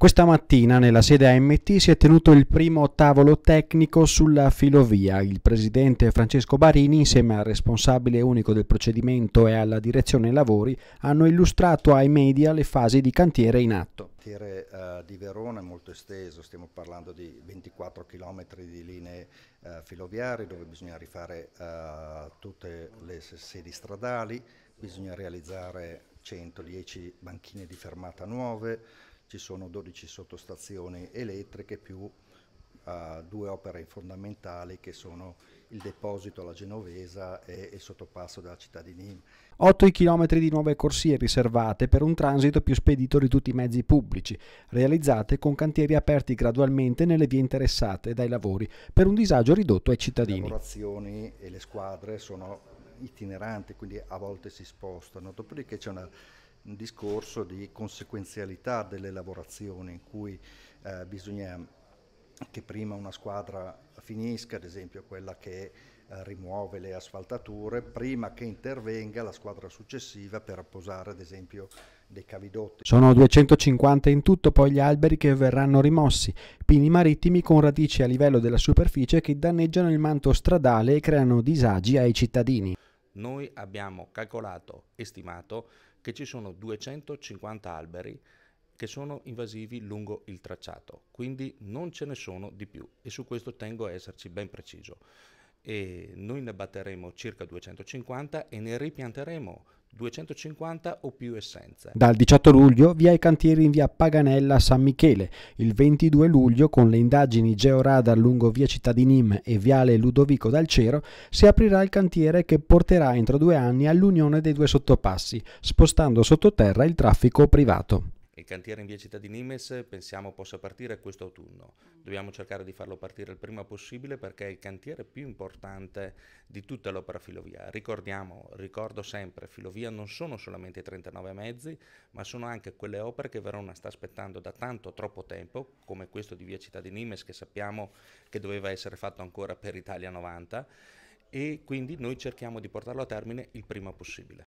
Questa mattina nella sede AMT si è tenuto il primo tavolo tecnico sulla filovia. Il presidente Francesco Barini, insieme al responsabile unico del procedimento e alla direzione lavori, hanno illustrato ai media le fasi di cantiere in atto. Il cantiere eh, di Verona è molto esteso, stiamo parlando di 24 km di linee eh, filoviarie dove bisogna rifare eh, tutte le sedi stradali, bisogna realizzare 110 banchine di fermata nuove, ci sono 12 sottostazioni elettriche più uh, due opere fondamentali che sono il deposito alla Genovesa e il sottopasso della città di Nîmes. 8 i chilometri di nuove corsie riservate per un transito più spedito di tutti i mezzi pubblici, realizzate con cantieri aperti gradualmente nelle vie interessate dai lavori per un disagio ridotto ai cittadini. Le lavorazioni e le squadre sono itineranti, quindi a volte si spostano, dopodiché c'è una un discorso di conseguenzialità delle lavorazioni in cui eh, bisogna che prima una squadra finisca, ad esempio quella che eh, rimuove le asfaltature, prima che intervenga la squadra successiva per apposare ad esempio dei cavidotti. Sono 250 in tutto poi gli alberi che verranno rimossi, pini marittimi con radici a livello della superficie che danneggiano il manto stradale e creano disagi ai cittadini. Noi abbiamo calcolato e stimato che ci sono 250 alberi che sono invasivi lungo il tracciato, quindi non ce ne sono di più e su questo tengo a esserci ben preciso e noi ne batteremo circa 250 e ne ripianteremo 250 o più essenze. Dal 18 luglio via i cantieri in via Paganella San Michele, il 22 luglio con le indagini georadar lungo via Cittadinim e viale Ludovico dal Cero si aprirà il cantiere che porterà entro due anni all'unione dei due sottopassi, spostando sottoterra il traffico privato. Il cantiere in via Città di Nimes pensiamo possa partire questo autunno. Mm. Dobbiamo cercare di farlo partire il prima possibile perché è il cantiere più importante di tutta l'opera filovia. Ricordiamo, ricordo sempre, filovia non sono solamente i 39 mezzi, ma sono anche quelle opere che Verona sta aspettando da tanto troppo tempo, come questo di via Città di Nimes che sappiamo che doveva essere fatto ancora per Italia 90 e quindi noi cerchiamo di portarlo a termine il prima possibile.